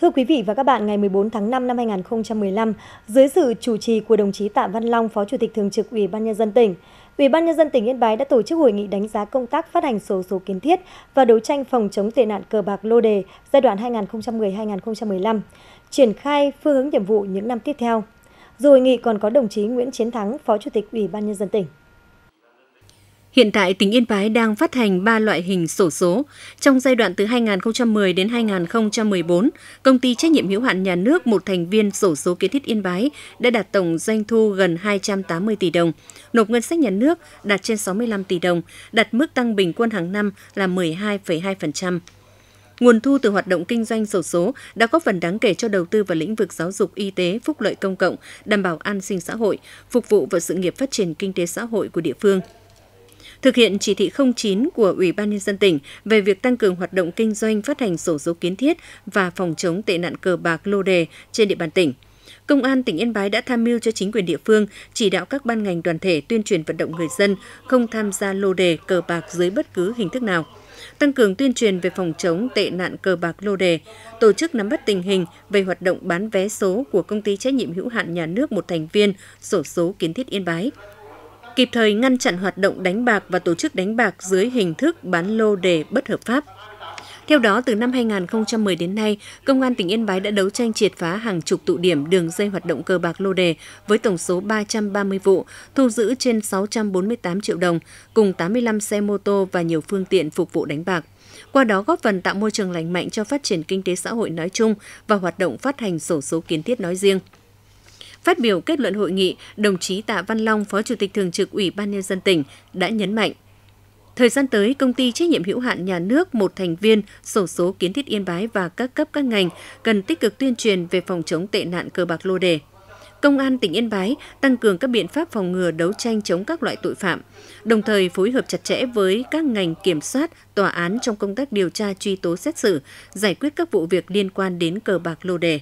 Thưa quý vị và các bạn, ngày 14 tháng 5 năm 2015, dưới sự chủ trì của đồng chí Tạ Văn Long, Phó Chủ tịch Thường trực Ủy ban Nhân dân tỉnh, Ủy ban Nhân dân tỉnh Yên Bái đã tổ chức hội nghị đánh giá công tác phát hành sổ số kiến thiết và đấu tranh phòng chống tệ nạn cờ bạc lô đề giai đoạn 2010-2015, triển khai phương hướng nhiệm vụ những năm tiếp theo. Dù hội nghị còn có đồng chí Nguyễn Chiến Thắng, Phó Chủ tịch Ủy ban Nhân dân tỉnh. Hiện tại, tỉnh Yên Bái đang phát hành 3 loại hình sổ số. Trong giai đoạn từ 2010 đến 2014, công ty trách nhiệm hữu hạn nhà nước một thành viên sổ số kiến thiết Yên Bái đã đạt tổng doanh thu gần 280 tỷ đồng, nộp ngân sách nhà nước đạt trên 65 tỷ đồng, đạt mức tăng bình quân hàng năm là 12,2%. Nguồn thu từ hoạt động kinh doanh sổ số đã góp phần đáng kể cho đầu tư vào lĩnh vực giáo dục, y tế, phúc lợi công cộng, đảm bảo an sinh xã hội, phục vụ vào sự nghiệp phát triển kinh tế xã hội của địa phương thực hiện chỉ thị 09 của Ủy ban nhân dân tỉnh về việc tăng cường hoạt động kinh doanh phát hành sổ số kiến thiết và phòng chống tệ nạn cờ bạc lô đề trên địa bàn tỉnh. Công an tỉnh Yên Bái đã tham mưu cho chính quyền địa phương chỉ đạo các ban ngành đoàn thể tuyên truyền vận động người dân không tham gia lô đề cờ bạc dưới bất cứ hình thức nào tăng cường tuyên truyền về phòng chống tệ nạn cờ bạc lô đề, tổ chức nắm bắt tình hình về hoạt động bán vé số của công ty trách nhiệm hữu hạn nhà nước một thành viên sổ số kiến thiết Yên Bái, kịp thời ngăn chặn hoạt động đánh bạc và tổ chức đánh bạc dưới hình thức bán lô đề bất hợp pháp. Theo đó, từ năm 2010 đến nay, Công an tỉnh Yên Bái đã đấu tranh triệt phá hàng chục tụ điểm đường dây hoạt động cờ bạc lô đề với tổng số 330 vụ, thu giữ trên 648 triệu đồng, cùng 85 xe mô tô và nhiều phương tiện phục vụ đánh bạc. Qua đó góp phần tạo môi trường lành mạnh cho phát triển kinh tế xã hội nói chung và hoạt động phát hành sổ số kiến thiết nói riêng. Phát biểu kết luận hội nghị, đồng chí Tạ Văn Long, Phó Chủ tịch Thường trực Ủy ban Nhân dân tỉnh đã nhấn mạnh, Thời gian tới, công ty trách nhiệm hữu hạn nhà nước một thành viên sổ số kiến thiết Yên Bái và các cấp các ngành cần tích cực tuyên truyền về phòng chống tệ nạn cờ bạc lô đề. Công an tỉnh Yên Bái tăng cường các biện pháp phòng ngừa đấu tranh chống các loại tội phạm, đồng thời phối hợp chặt chẽ với các ngành kiểm soát, tòa án trong công tác điều tra truy tố xét xử, giải quyết các vụ việc liên quan đến cờ bạc lô đề.